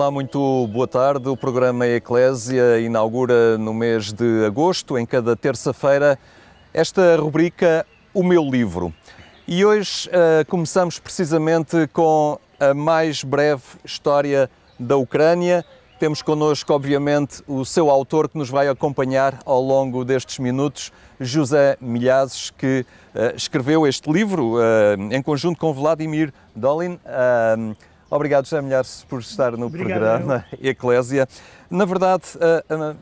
Olá, muito boa tarde. O programa é Eclésia inaugura no mês de agosto, em cada terça-feira, esta rubrica O Meu Livro. E hoje uh, começamos precisamente com a mais breve história da Ucrânia. Temos connosco, obviamente, o seu autor que nos vai acompanhar ao longo destes minutos, José Milhazes, que uh, escreveu este livro uh, em conjunto com Vladimir Dolin. Uh, Obrigado, José Milhares, por estar no Obrigado, programa eu. Eclésia. Na verdade, uh, uh,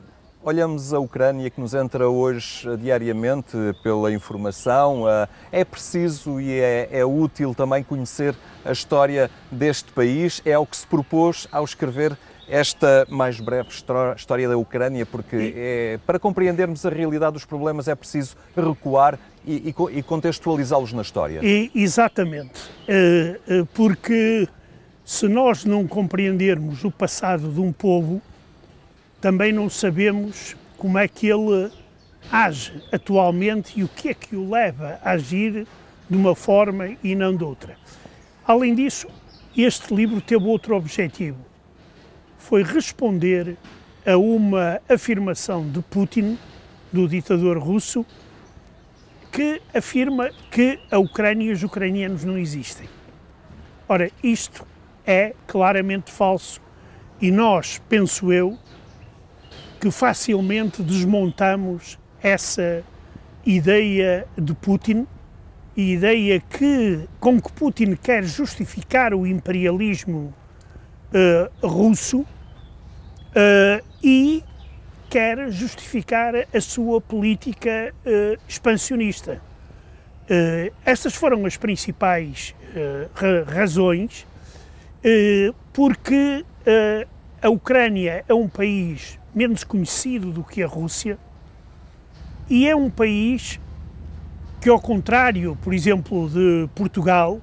olhamos a Ucrânia que nos entra hoje eh, diariamente pela informação. Uh, é preciso e é, é útil também conhecer a história deste país. É o que se propôs ao escrever esta mais breve história da Ucrânia, porque é, para compreendermos a realidade dos problemas é preciso recuar e, e, contextualizá-los na história. E, exatamente, porque se nós não compreendermos o passado de um povo, também não sabemos como é que ele age atualmente e o que é que o leva a agir de uma forma e não de outra. Além disso, este livro teve outro objetivo. Foi responder a uma afirmação de Putin, do ditador russo, que afirma que a Ucrânia e os ucranianos não existem. Ora, isto é claramente falso. E nós, penso eu, que facilmente desmontamos essa ideia de Putin ideia que, com que Putin quer justificar o imperialismo uh, russo uh, e quer justificar a sua política uh, expansionista. estas foram as principais razões eh, porque eh, a Ucrânia é um país menos conhecido do que a Rússia e é um país que, ao contrário, por exemplo, de Portugal,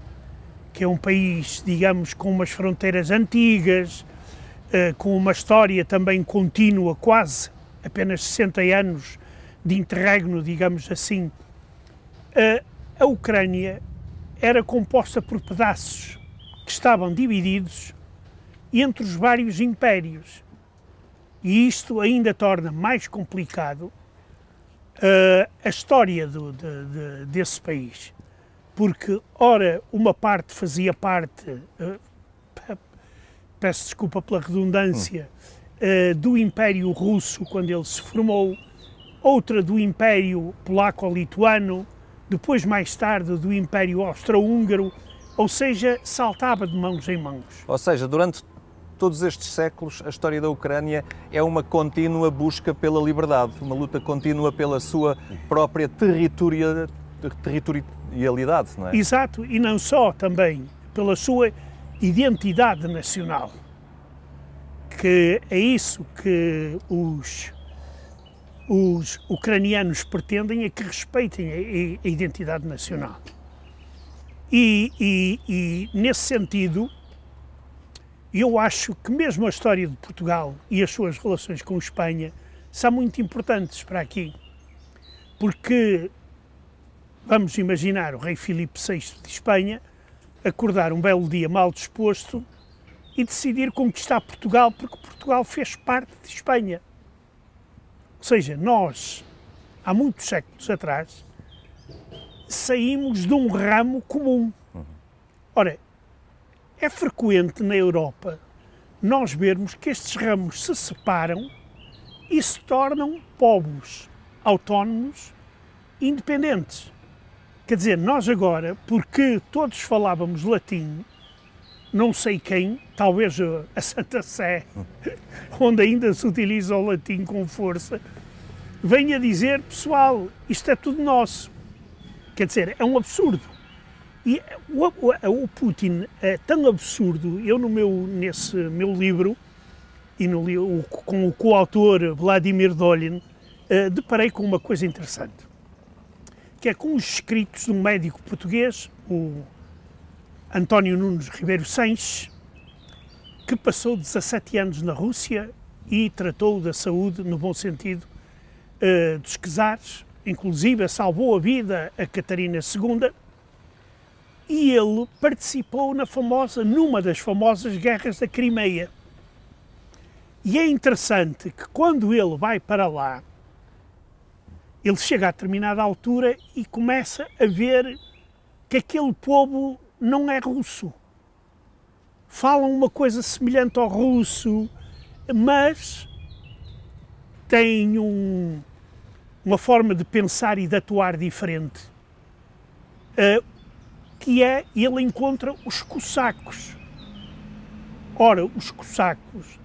que é um país, digamos, com umas fronteiras antigas, eh, com uma história também contínua, quase apenas 60 anos de interregno, digamos assim, a Ucrânia era composta por pedaços que estavam divididos entre os vários impérios. E isto ainda torna mais complicado uh, a história do, de, de, desse país. Porque, ora, uma parte fazia parte, uh, peço desculpa pela redundância, uh, do Império Russo quando ele se formou, outra do Império Polaco-Lituano, depois, mais tarde, do Império Austro-Húngaro ou seja, saltava de mãos em mãos. Ou seja, durante todos estes séculos, a história da Ucrânia é uma contínua busca pela liberdade, uma luta contínua pela sua própria territoria, territorialidade, não é? Exato, e não só também pela sua identidade nacional, que é isso que os, os ucranianos pretendem, é que respeitem a, a identidade nacional. E, e, e, nesse sentido, eu acho que mesmo a história de Portugal e as suas relações com Espanha são muito importantes para aqui, porque vamos imaginar o rei Filipe VI de Espanha acordar um belo dia mal disposto e decidir conquistar Portugal porque Portugal fez parte de Espanha. Ou seja, nós, há muitos séculos atrás, saímos de um ramo comum. Ora, é frequente na Europa nós vermos que estes ramos se separam e se tornam povos autónomos, independentes. Quer dizer, nós agora, porque todos falávamos latim, não sei quem, talvez a Santa Sé, onde ainda se utiliza o latim com força, venha dizer, pessoal, isto é tudo nosso. Quer dizer, é um absurdo. E o, o, o, Putin é tão absurdo, eu no meu, nesse meu livro, e no, o, com o coautor Vladimir Dolin, eh, deparei com uma coisa interessante, que é com os escritos de um médico português, o António Nunes Ribeiro Sanches, que passou 17 anos na Rússia e tratou da saúde, no bom sentido, eh, dos czares inclusive salvou a vida a Catarina II, e ele participou na famosa, numa das famosas guerras da Crimeia. E é interessante que quando ele vai para lá, ele chega a determinada altura e começa a ver que aquele povo não é russo. Falam uma coisa semelhante ao russo, mas tem um, uma forma de pensar e de atuar diferente, uh, que é ele encontra os cossacos. Ora, os cossacos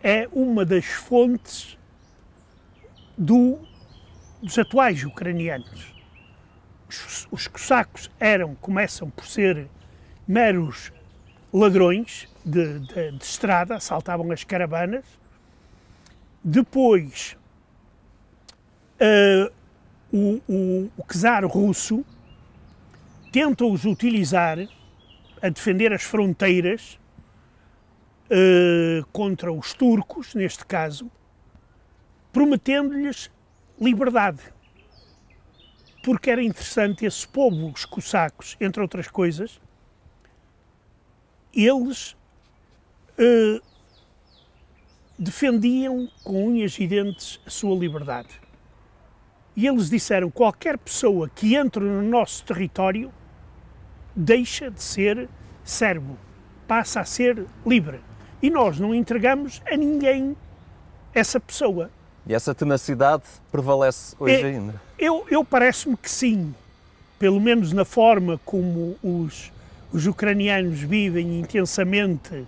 é uma das fontes do, dos atuais ucranianos. Os, os cossacos eram, começam por ser meros ladrões de, de, de estrada, assaltavam as caravanas. Depois uh, o, o, o czar russo tenta-os utilizar a defender as fronteiras uh, contra os turcos, neste caso, prometendo-lhes liberdade. Porque era interessante esse povo, os cossacos, entre outras coisas, eles uh, defendiam com unhas e dentes a sua liberdade. E eles disseram: qualquer pessoa que entre no nosso território deixa de ser servo, passa a ser livre. E nós não entregamos a ninguém essa pessoa. E essa tenacidade prevalece hoje é, ainda? Eu, eu parece-me que sim. Pelo menos na forma como os, os ucranianos vivem intensamente uh,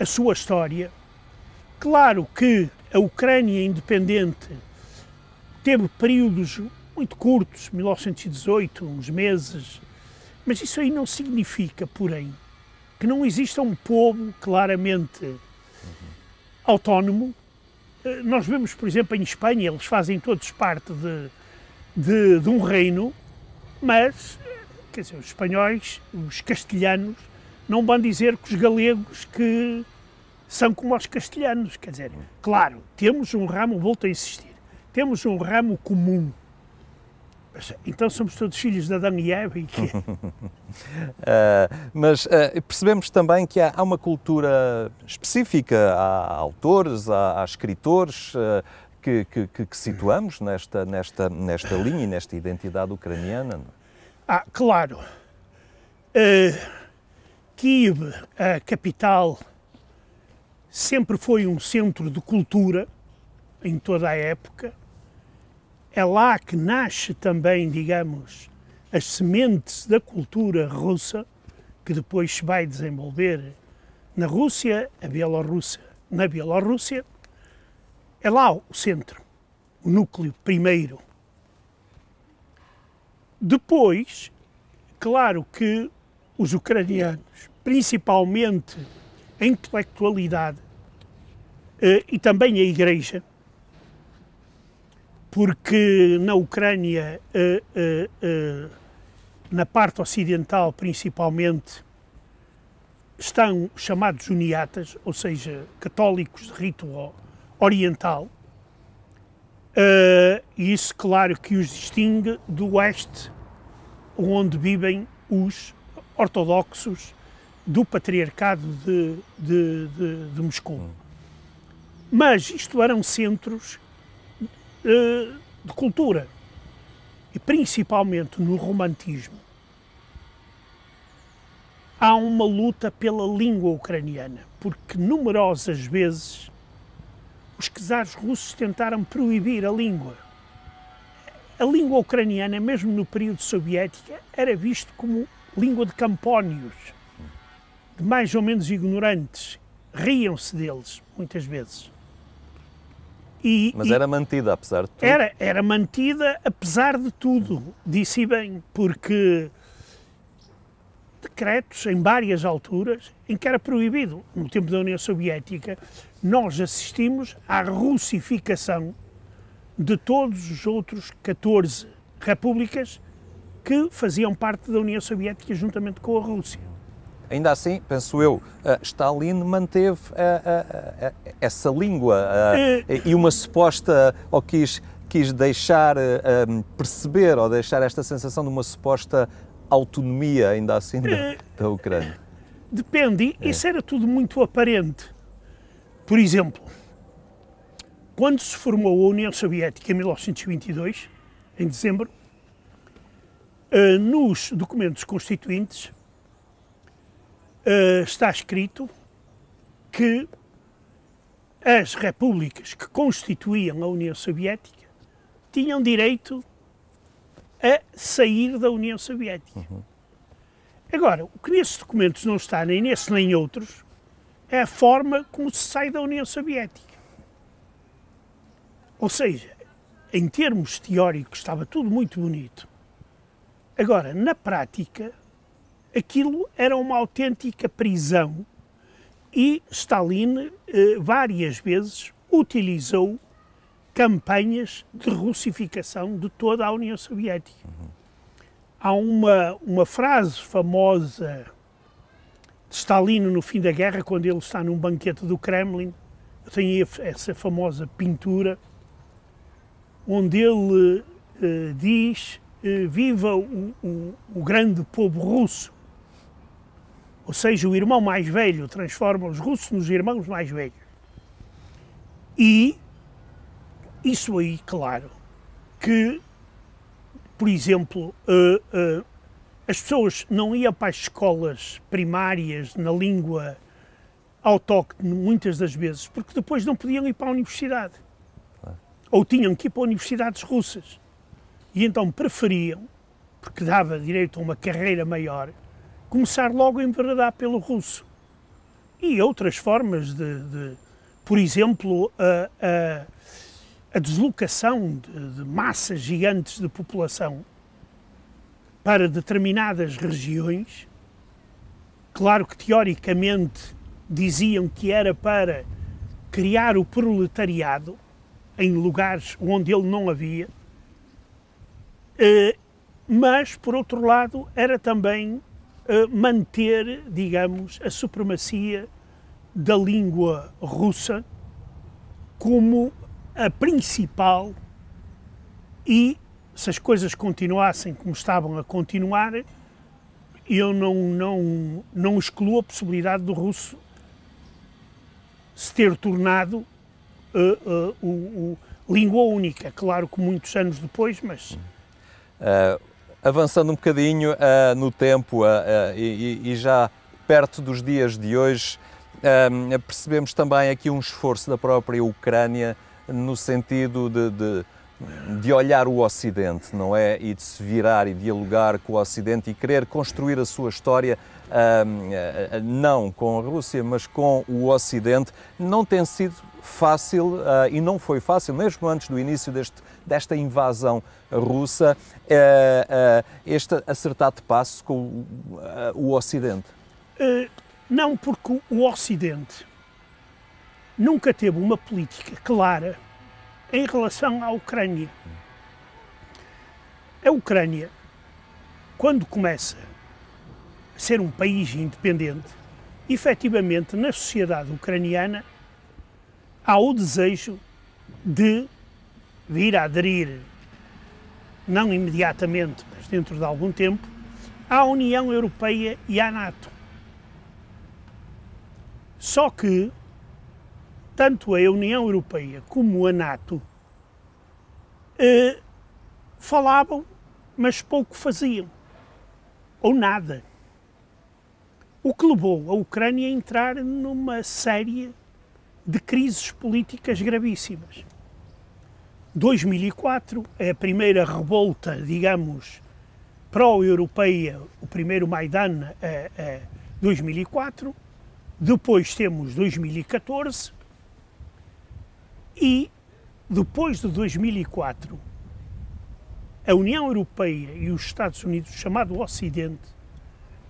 a sua história. Claro que a Ucrânia independente Teve períodos muito curtos, 1918, uns meses, mas isso aí não significa, porém, que não exista um povo claramente uhum. autónomo. Eh, nós vemos, por exemplo, em Espanha, eles fazem todos parte de, de, de um reino, mas eh, quer dizer, os espanhóis, os castelhanos, não vão dizer que os galegos que são como os castelhanos, quer dizer, claro, temos um ramo, volto a insistir temos um ramo comum. Então somos todos filhos de Adão e Eva e uh, mas uh, percebemos também que há, há, uma cultura específica, há autores, há, escritores uh, que, que, que, situamos nesta, nesta, nesta linha e nesta identidade ucraniana. É? Ah, claro. Kiev, a capital, sempre foi um centro de cultura em toda a época é lá que nasce também, digamos, as sementes da cultura russa, que depois se vai desenvolver na Rússia, a Bielorrússia, na Bielorrússia, é lá o centro, o núcleo primeiro. Depois, claro que os ucranianos, principalmente a intelectualidade eh, e também a Igreja, porque na Ucrânia, eh, eh, eh, na parte ocidental principalmente, estão chamados uniatas, ou seja, católicos de rito oriental. E isso, claro, que os distingue do oeste, onde vivem os ortodoxos do patriarcado de, de, de, de Moscou. Hum. Mas isto eram centros eh, de cultura e principalmente no romantismo, há uma luta pela língua ucraniana, porque numerosas vezes os czares russos tentaram proibir a língua. A língua ucraniana, mesmo no período soviético, era vista como língua de campónios, de mais ou menos ignorantes. Riam-se deles, muitas vezes. E, Mas e era mantida, apesar de tudo? Era, era mantida, apesar de tudo, disse bem, porque decretos em várias alturas em que era proibido. No tempo da União Soviética, nós assistimos à russificação de todos os outros 14 repúblicas que faziam parte da União Soviética juntamente com a Rússia. Ainda assim, penso eu, eh, Stalin manteve eh, eh, essa língua e uma suposta, ou quis, quis deixar perceber, ou deixar esta sensação de uma suposta autonomia, ainda assim, da, da Ucrânia. Depende, é. isso era tudo muito aparente. Por exemplo, quando se formou a União Soviética em 1922, em dezembro, nos documentos constituintes eh, está escrito que as repúblicas que constituíam a União Soviética tinham direito a sair da União Soviética. Uhum. Agora, o que nesses documentos não está, nem nesse nem outros, é a forma como se sai da União Soviética. Ou seja, em termos teóricos estava tudo muito bonito. Agora, na prática, aquilo era uma autêntica prisão e Stalin eh, várias vezes utilizou campanhas de russificação de toda a União Soviética. Há uma, uma frase famosa de Stalin no fim da guerra, quando ele está num banquete do Kremlin, eu tenho essa famosa pintura, onde ele eh, diz: eh, Viva o, o, o grande povo russo! ou seja, o irmão mais velho transforma os russos nos irmãos mais velhos. E isso aí, claro, que, por exemplo, uh, uh, as pessoas não iam para as escolas primárias na língua autóctone muitas das vezes, porque depois não podiam ir para a universidade. Ou tinham que ir para universidades russas. E então preferiam, porque dava direito a uma carreira maior, começar logo a enveredar pelo russo. E outras formas de, de por exemplo, a, a, a deslocação de, de massas gigantes de população para determinadas regiões. Claro que teoricamente diziam que era para criar o proletariado em lugares onde ele não havia, eh, mas por outro lado era também manter, digamos, a supremacia da língua russa como a principal e se as coisas continuassem como estavam a continuar, eu não, não, não excluo a possibilidade do russo se ter tornado uh, uh, o, língua única. Claro que muitos anos depois, mas. Uhum. Uh, avançando um bocadinho uh, no tempo uh, uh, e, e, já perto dos dias de hoje, percebemos também aqui um esforço da própria Ucrânia no sentido de, de de olhar o Ocidente, não é? E de se virar e dialogar com o Ocidente e querer construir a sua história uh, não com a Rússia, mas com o Ocidente, não tem sido fácil uh, e não foi fácil, mesmo antes do início deste, desta invasão russa, uh, este acertar de passo com o Ocidente. não, porque o Ocidente nunca teve uma política clara em relação à Ucrânia. A Ucrânia, quando começa a ser um país independente, efetivamente na sociedade ucraniana há o desejo de vir a aderir, não imediatamente, mas dentro de algum tempo, à União Europeia e à NATO. Só que tanto a União Europeia como a NATO eh, falavam, mas pouco faziam, ou nada. O que levou a Ucrânia a entrar numa série de crises políticas gravíssimas. 2004 é a primeira revolta, digamos, pró-europeia, o primeiro Maidan, é, é 2004. Depois temos 2014, e depois de 2004, a União Europeia e os Estados Unidos, chamado Ocidente,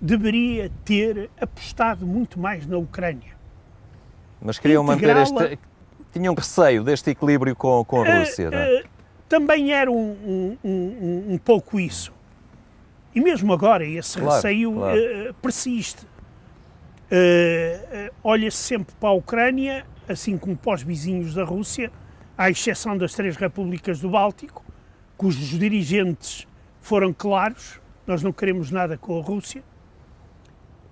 deveria ter apostado muito mais na Ucrânia. Mas queriam manter este. Tinham receio deste equilíbrio com, com a eh, Rússia, uh, não é? Eh, também era um, um, um, um, pouco isso. E mesmo agora esse claro, receio claro. Uh, persiste. Olha-se sempre para a Ucrânia assim como para os vizinhos da Rússia, à exceção das três repúblicas do Báltico, cujos dirigentes foram claros: nós não queremos nada com a Rússia.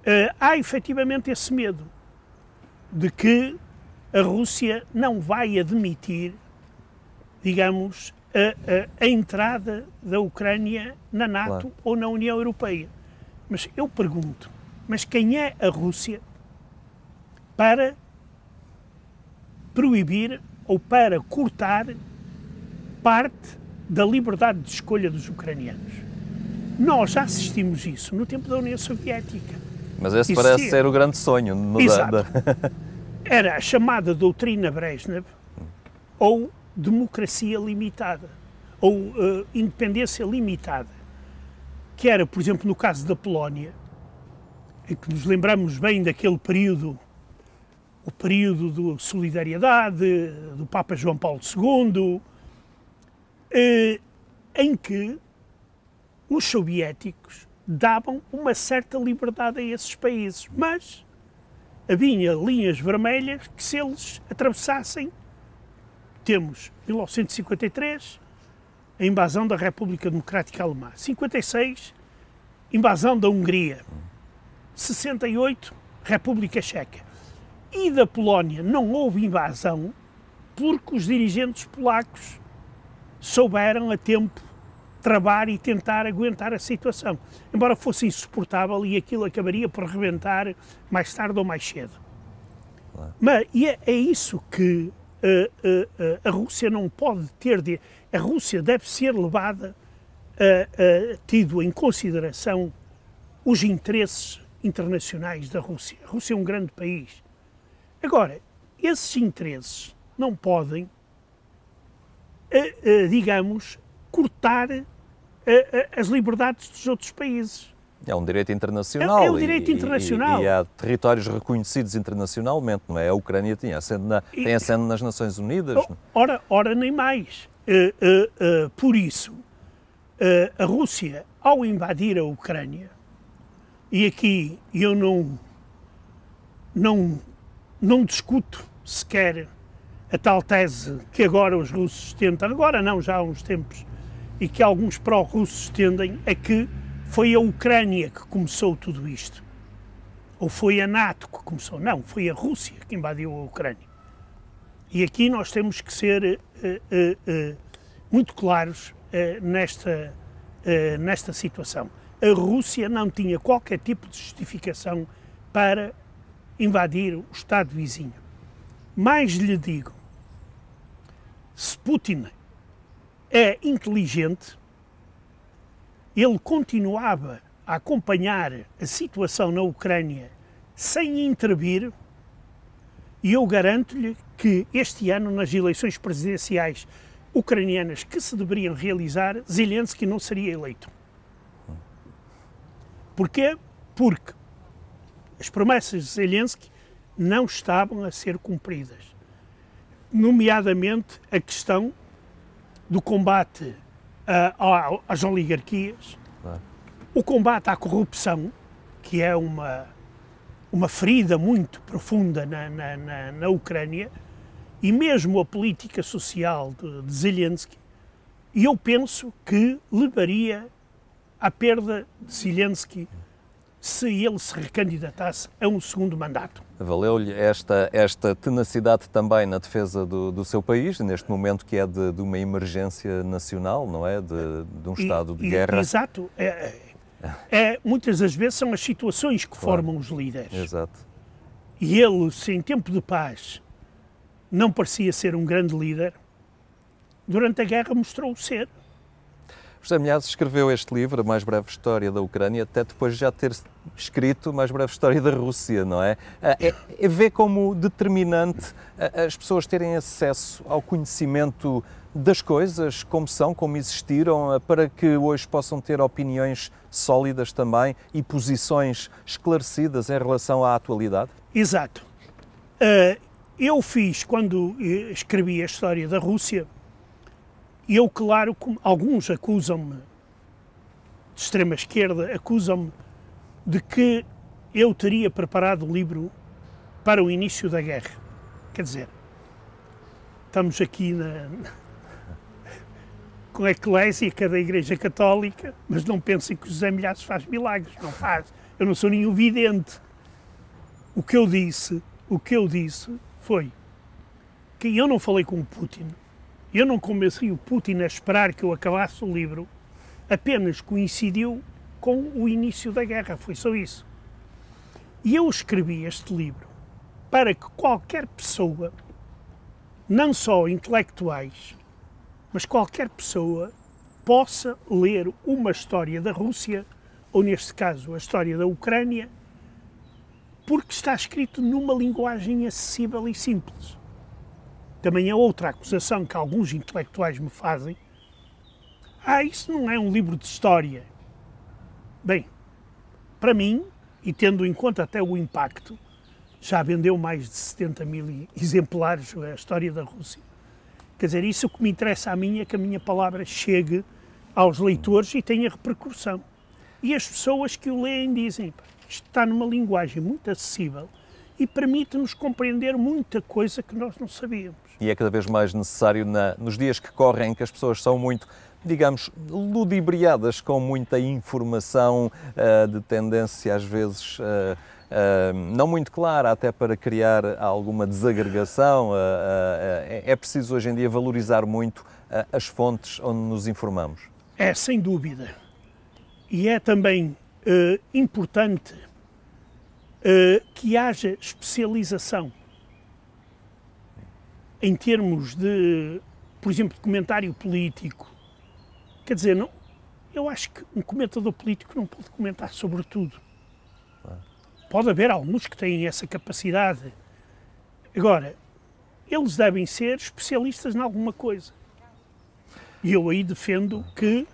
Eh, há efetivamente esse medo de que a Rússia não vai admitir, digamos, a, a, a entrada da Ucrânia na NATO claro. ou na União Europeia. Mas eu pergunto: mas quem é a Rússia para proibir ou para cortar parte da liberdade de escolha dos ucranianos. Nós já assistimos isso no tempo da União Soviética. Mas esse parece ser o grande sonho. No Exato. Da... Era a chamada doutrina Brezhnev ou democracia limitada ou uh, independência limitada, que era, por exemplo, no caso da Polónia, em que nos lembramos bem daquele período o período de solidariedade do Papa João Paulo II, eh, em que os soviéticos davam uma certa liberdade a esses países, mas havia linhas vermelhas que se eles atravessassem, temos 1953, a invasão da República Democrática Alemã, 56, invasão da Hungria, 68, República Checa e da Polónia não houve invasão porque os dirigentes polacos souberam a tempo travar e tentar aguentar a situação, embora fosse insuportável e aquilo acabaria por rebentar mais tarde ou mais cedo. Claro. Mas e é, é isso que uh, uh, uh, a Rússia não pode ter de. A Rússia deve ser levada, tido em consideração os interesses internacionais da Rússia. A Rússia é um grande país, Agora, esses interesses não podem, eh, eh, digamos, cortar eh, as liberdades dos outros países. É um direito internacional. É, é um direito internacional. E, e, há territórios reconhecidos internacionalmente, não é? A Ucrânia tinha sendo na, e, tem assento nas Nações Unidas. Oh, é? ora, ora, nem mais. Uh, uh, uh, por isso, a Rússia, ao invadir a Ucrânia, e aqui eu não, não não discuto sequer a tal tese que agora os russos tentam, agora não, já há uns tempos, e que alguns pró-russos tendem, é que foi a Ucrânia que começou tudo isto. Ou foi a NATO que começou. Não, foi a Rússia que invadiu a Ucrânia. E aqui nós temos que ser uh, uh, uh, muito claros nesta, nesta situação. A Rússia não tinha qualquer tipo de justificação para invadir o Estado vizinho. Mais lhe digo, se Putin é inteligente, ele continuava a acompanhar a situação na Ucrânia sem intervir, e eu garanto-lhe que este ano, nas eleições presidenciais ucranianas que se deveriam realizar, Zelensky não seria eleito. Porquê? Porque as promessas de Zelensky não estavam a ser cumpridas, nomeadamente a questão do combate ah, às oligarquias, claro. o combate à corrupção, que é uma, uma ferida muito profunda na, na, na, na Ucrânia, e mesmo a política social de, de Zelensky, e eu penso que levaria à perda de Zelensky se ele se recandidatasse a um segundo mandato. Valeu-lhe esta, esta tenacidade também na defesa do, do, seu país, neste momento que é de, de uma emergência nacional, não é? De, de um estado e, de guerra. exato. É, é, é, muitas das vezes são as situações que claro. formam os líderes. Exato. E ele, se em tempo de paz não parecia ser um grande líder, durante a guerra mostrou ser. José Milhazes escreveu este livro, A Mais Breve História da Ucrânia, até depois de já ter escrito A Mais Breve História da Rússia, não é? Ah, é, é ver como determinante ah, as pessoas terem acesso ao conhecimento das coisas, como são, como existiram, ah, para que hoje possam ter opiniões sólidas também e posições esclarecidas em relação à atualidade? Exato. eu fiz, quando eh, escrevi a história da Rússia, e eu, claro, como alguns acusam-me de extrema esquerda, acusam-me de que eu teria preparado o livro para o início da guerra. Quer dizer, estamos aqui na, com a eclésica é da Igreja Católica, mas não pensem que José Milhares faz milagres, não faz. Eu não sou nenhum vidente. O que eu disse, o que eu disse foi que eu não falei com o Putin, eu não convenci o Putin a esperar que eu acabasse o livro, apenas coincidiu com o início da guerra, foi só isso. E eu escrevi este livro para que qualquer pessoa, não só intelectuais, mas qualquer pessoa possa ler uma história da Rússia, ou neste caso a história da Ucrânia, porque está escrito numa linguagem acessível e simples. Também é outra acusação que alguns intelectuais me fazem. Ah, isso não é um livro de história. Bem, para mim, e tendo em conta até o impacto, já vendeu mais de 70 mil exemplares a história da Rússia. Quer dizer, isso que me interessa a mim é que a minha palavra chegue aos leitores e tenha repercussão. E as pessoas que o leem dizem, isto está numa linguagem muito acessível e permite-nos compreender muita coisa que nós não sabíamos e é cada vez mais necessário na, nos dias que correm, que as pessoas são muito digamos, ludibriadas com muita informação uh, de tendência às vezes uh, Uh, não muito clara, até para criar alguma desagregação. Uh, uh, é preciso hoje em dia valorizar muito as fontes onde nos informamos. É, sem dúvida. E é também importante que haja especialização em termos de, por exemplo, de comentário político, quer dizer, não, eu acho que um comentador político não pode comentar sobre tudo. Pode haver alguns que têm essa capacidade. Agora, eles devem ser especialistas em alguma coisa. E eu aí defendo que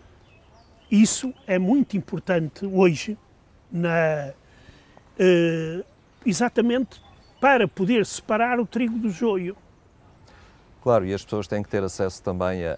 isso é muito importante hoje, na, uh, exatamente para poder separar o trigo do joio. Claro, e as pessoas têm que ter acesso também a,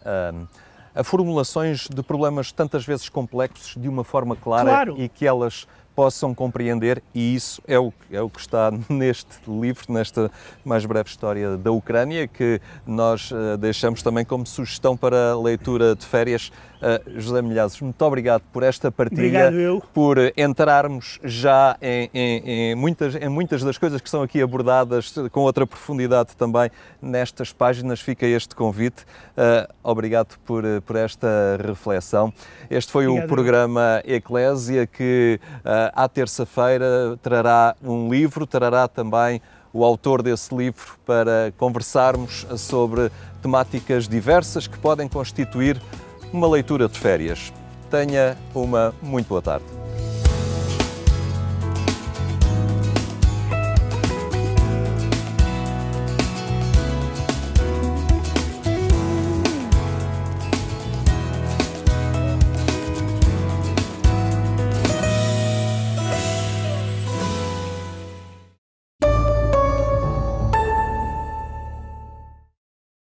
a, a formulações de problemas tantas vezes complexos de uma forma clara claro. e que elas possam compreender, e isso é o, é o que está neste livro, nesta mais breve história da Ucrânia, que nós uh, deixamos também como sugestão para a leitura de férias. Uh, José Milhazes, muito obrigado por esta partilha, por entrarmos já em, em, em, muitas, em muitas das coisas que são aqui abordadas com outra profundidade também nestas páginas. Fica este convite. Uh, obrigado por, por esta reflexão. Este foi obrigado. o programa Eclésia que. Uh, eh, à terça-feira trará um livro, trará também o autor desse livro para conversarmos sobre temáticas diversas que podem constituir uma leitura de férias. Tenha uma muito boa tarde.